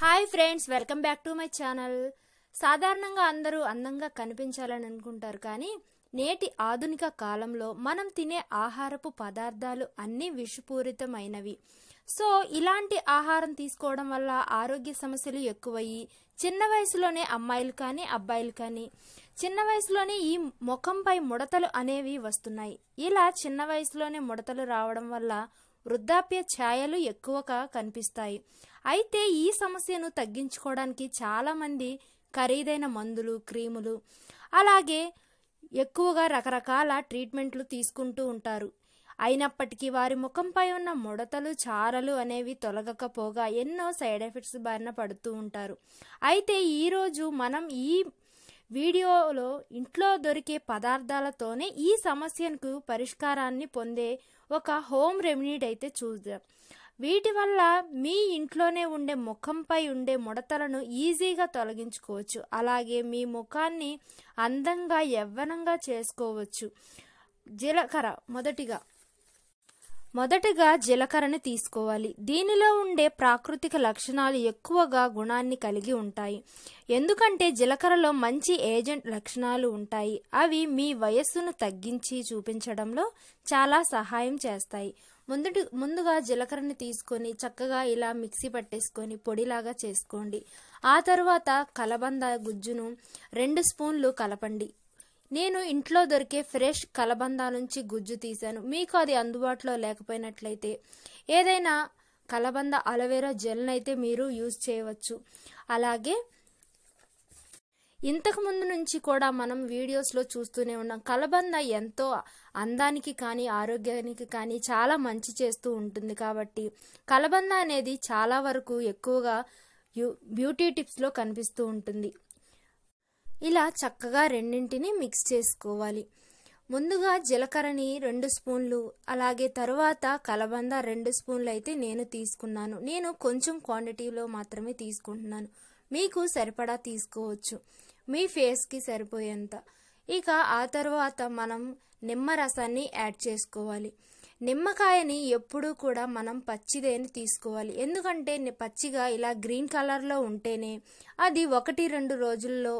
hi friends welcome back to my channel సాధారణంగా అందరూ అందంగా కనిపించాలని అనుకుంటారు కానీ నేటి ఆధునిక కాలంలో మనం తినే ఆహారపు పదార్థాలు అన్నీ విషపూరితమైనవి సో ఇలాంటి ఆహారం తీసుకోవడం వల్ల ఆరోగ్య సమస్యలు ఎక్కువయ్యి చిన్న వయసులోనే అమ్మాయిలు కానీ అబ్బాయిలు కానీ చిన్న వయసులోనే ఈ ముఖంపై ముడతలు అనేవి వస్తున్నాయి ఇలా చిన్న వయసులోనే ముడతలు రావడం వల్ల వృద్ధాప్య ఛాయలు ఎక్కువగా కనిపిస్తాయి అయితే ఈ సమస్యను తగ్గించుకోవడానికి చాలామంది ఖరీదైన మందులు క్రీములు అలాగే ఎక్కువగా రకరకాల ట్రీట్మెంట్లు తీసుకుంటూ ఉంటారు అయినప్పటికీ వారి ముఖంపై ఉన్న ముడతలు చారలు అనేవి తొలగకపోగా ఎన్నో సైడ్ ఎఫెక్ట్స్ బారిన పడుతూ ఉంటారు అయితే ఈరోజు మనం ఈ వీడియోలో ఇంట్లో దొరికే పదార్థాలతోనే ఈ సమస్యకు పరిష్కారాన్ని పొందే ఒక హోమ్ రెమెడీ అయితే చూద్దాం వీటి వల్ల మీ ఇంట్లోనే ఉండే ముఖంపై ఉండే ముడతలను ఈజీగా తొలగించుకోవచ్చు అలాగే మీ ముఖాన్ని అందంగా యవ్వనంగా చేసుకోవచ్చు జీలకర్ర మొదటిగా మొదటగా జీలకర్రను తీసుకోవాలి దీనిలో ఉండే ప్రాకృతిక లక్షణాలు ఎక్కువగా గుణాన్ని కలిగి ఉంటాయి ఎందుకంటే జీలకర్రలో మంచి ఏజెంట్ లక్షణాలు ఉంటాయి అవి మీ వయస్సును తగ్గించి చూపించడంలో చాలా సహాయం చేస్తాయి ముందు ముందుగా జీలకర్రని తీసుకొని చక్కగా ఇలా మిక్సీ పట్టేసుకొని పొడిలాగా చేసుకోండి ఆ తర్వాత కలబంద గుజ్జును రెండు స్పూన్లు కలపండి నేను ఇంట్లో దొరికే ఫ్రెష్ కలబంద నుంచి గుజ్జు తీశాను మీకు అది అందుబాటులో లేకపోయినట్లయితే ఏదైనా కలబంద అలవేరా జెల్ని అయితే మీరు యూజ్ చేయవచ్చు అలాగే ఇంతకు ముందు నుంచి కూడా మనం వీడియోస్లో చూస్తూనే ఉన్నాం కలబంద ఎంతో అందానికి కానీ ఆరోగ్యానికి కానీ చాలా మంచి చేస్తూ ఉంటుంది కాబట్టి కలబంద అనేది చాలా వరకు ఎక్కువగా బ్యూటీ టిప్స్లో కనిపిస్తూ ఉంటుంది ఇలా చక్కగా రెండింటిని మిక్స్ చేసుకోవాలి ముందుగా జీలకర్రని రెండు స్పూన్లు అలాగే తరువాత కలబంద రెండు స్పూన్లు అయితే నేను తీసుకున్నాను నేను కొంచెం క్వాంటిటీలో మాత్రమే తీసుకుంటున్నాను మీకు సరిపడా తీసుకోవచ్చు మీ ఫేస్కి సరిపోయేంత ఇక ఆ తర్వాత మనం నిమ్మరసాన్ని యాడ్ చేసుకోవాలి నిమ్మకాయని ఎప్పుడూ కూడా మనం పచ్చిదేని తీసుకోవాలి ఎందుకంటే పచ్చిగా ఇలా గ్రీన్ కలర్లో ఉంటేనే అది ఒకటి రెండు రోజుల్లో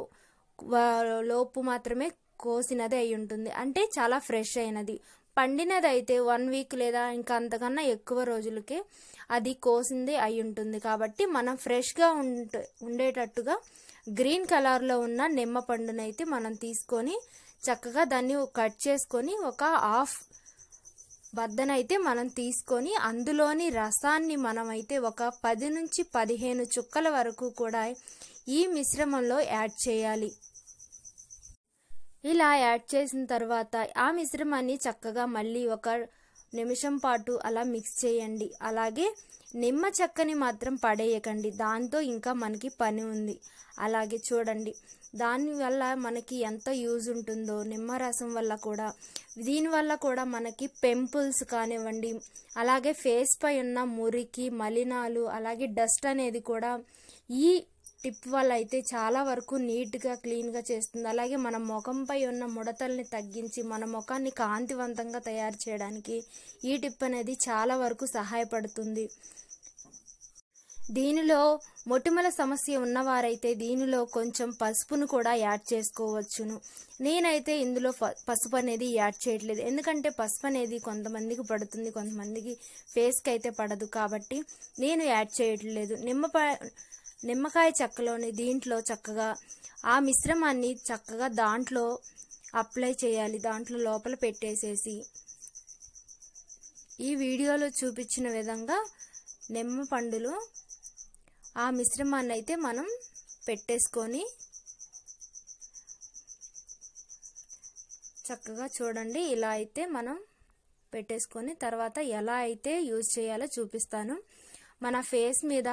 లోపు మాత్రమే కోసినది అయి ఉంటుంది అంటే చాలా ఫ్రెష్ అయినది పండినది అయితే వన్ వీక్ లేదా ఇంకా అంతకన్నా ఎక్కువ రోజులకే అది కోసింది అయి ఉంటుంది కాబట్టి మనం ఫ్రెష్గా ఉంటే ఉండేటట్టుగా గ్రీన్ కలర్లో ఉన్న నిమ్మ పండునైతే మనం తీసుకొని చక్కగా దాన్ని కట్ చేసుకొని ఒక హాఫ్ బద్దనైతే మనం తీసుకొని అందులోని రసాన్ని మనమైతే ఒక పది నుంచి పదిహేను చుక్కల వరకు కూడా ఈ మిశ్రమంలో యాడ్ చేయాలి ఇలా యాడ్ చేసిన తర్వాత ఆ మిశ్రమాన్ని చక్కగా మళ్ళీ ఒక నిమిషం పాటు అలా మిక్స్ చేయండి అలాగే నిమ్మ చెక్కని మాత్రం పడేయకండి దాంతో ఇంకా మనకి పని ఉంది అలాగే చూడండి దానివల్ల మనకి ఎంత యూజ్ ఉంటుందో నిమ్మరసం వల్ల కూడా దీనివల్ల కూడా మనకి పెంపుల్స్ కానివ్వండి అలాగే ఫేస్ పై ఉన్న మురికి మలినాలు అలాగే డస్ట్ అనేది కూడా ఈ టిప్ వల్ల అయితే చాలా వరకు నీట్గా క్లీన్గా చేస్తుంది అలాగే మన ముఖంపై ఉన్న ముడతల్ని తగ్గించి మన ముఖాన్ని కాంతివంతంగా తయారు చేయడానికి ఈ టిప్ అనేది చాలా వరకు సహాయపడుతుంది దీనిలో మొటిమల సమస్య ఉన్నవారైతే దీనిలో కొంచెం పసుపును కూడా యాడ్ చేసుకోవచ్చును నేనైతే ఇందులో పసుపు అనేది యాడ్ చేయట్లేదు ఎందుకంటే పసుపు అనేది కొంతమందికి పడుతుంది కొంతమందికి ఫేస్కి అయితే పడదు కాబట్టి నేను యాడ్ చేయట్లేదు నిమ్మ నిమ్మకాయ చెక్కలోని దీంట్లో చక్కగా ఆ మిశ్రమాన్ని చక్కగా దాంట్లో అప్లై చేయాలి దాంట్లో లోపల పెట్టేసేసి ఈ వీడియోలో చూపించిన విధంగా నిమ్మ పండులు ఆ మిశ్రమాన్ని అయితే మనం పెట్టేసుకొని చక్కగా చూడండి ఇలా అయితే మనం పెట్టేసుకొని తర్వాత ఎలా అయితే యూజ్ చేయాలో చూపిస్తాను మన ఫేస్ మీద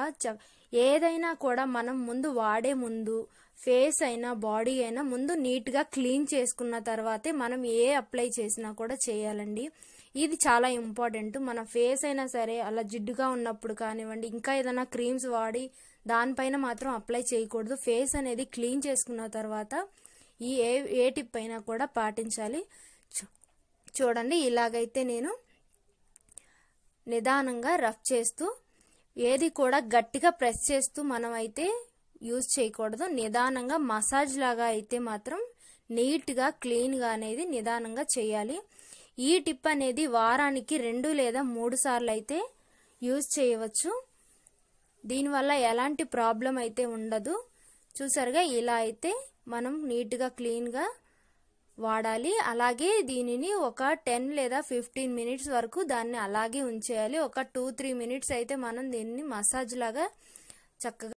ఏదైనా కూడా మనం ముందు వాడే ముందు ఫేస్ అయినా బాడీ అయినా ముందు నీట్గా క్లీన్ చేసుకున్న తర్వాతే మనం ఏ అప్లై చేసినా కూడా చేయాలండి ఇది చాలా ఇంపార్టెంట్ మన ఫేస్ అయినా సరే అలా జిడ్డుగా ఉన్నప్పుడు కానివ్వండి ఇంకా ఏదైనా క్రీమ్స్ వాడి దానిపైన మాత్రం అప్లై చేయకూడదు ఫేస్ అనేది క్లీన్ చేసుకున్న తర్వాత ఈ ఏ ఏ టిప్ అయినా కూడా పాటించాలి చూడండి ఇలాగైతే నేను నిదానంగా రఫ్ చేస్తూ ఏది కూడా గట్టిగా ప్రెస్ చేస్తూ మనం అయితే యూజ్ చేయకూడదు నిదానంగా మసాజ్ లాగా అయితే మాత్రం నీట్గా క్లీన్గా అనేది నిదానంగా చేయాలి ఈ టిప్ అనేది వారానికి రెండు లేదా మూడు సార్లు అయితే యూజ్ చేయవచ్చు దీనివల్ల ఎలాంటి ప్రాబ్లం అయితే ఉండదు చూసారుగా ఇలా అయితే మనం నీట్గా క్లీన్గా వాడాలి అలాగే దీనిని ఒక టెన్ లేదా ఫిఫ్టీన్ మినిట్స్ వరకు దాన్ని అలాగే ఉంచేయాలి ఒక టూ త్రీ మినిట్స్ అయితే మనం దీన్ని మసాజ్ లాగా చక్కగా